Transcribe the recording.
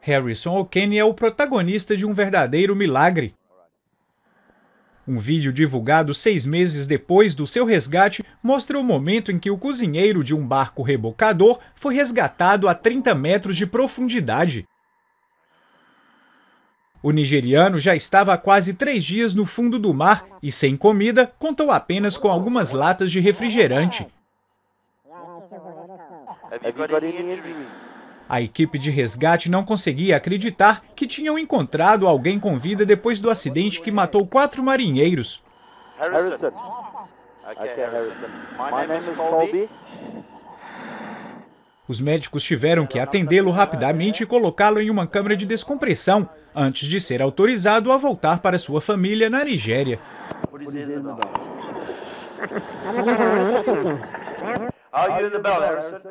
Harrison O'Kane é o protagonista de um verdadeiro milagre. Um vídeo divulgado seis meses depois do seu resgate mostra o momento em que o cozinheiro de um barco rebocador foi resgatado a 30 metros de profundidade. O nigeriano já estava há quase três dias no fundo do mar e, sem comida, contou apenas com algumas latas de refrigerante. A equipe de resgate não conseguia acreditar que tinham encontrado alguém com vida depois do acidente que matou quatro marinheiros. Harrison. Harrison. Os médicos tiveram que atendê-lo rapidamente e colocá-lo em uma câmara de descompressão antes de ser autorizado a voltar para sua família na Nigéria. I'll give the bell, Harrison.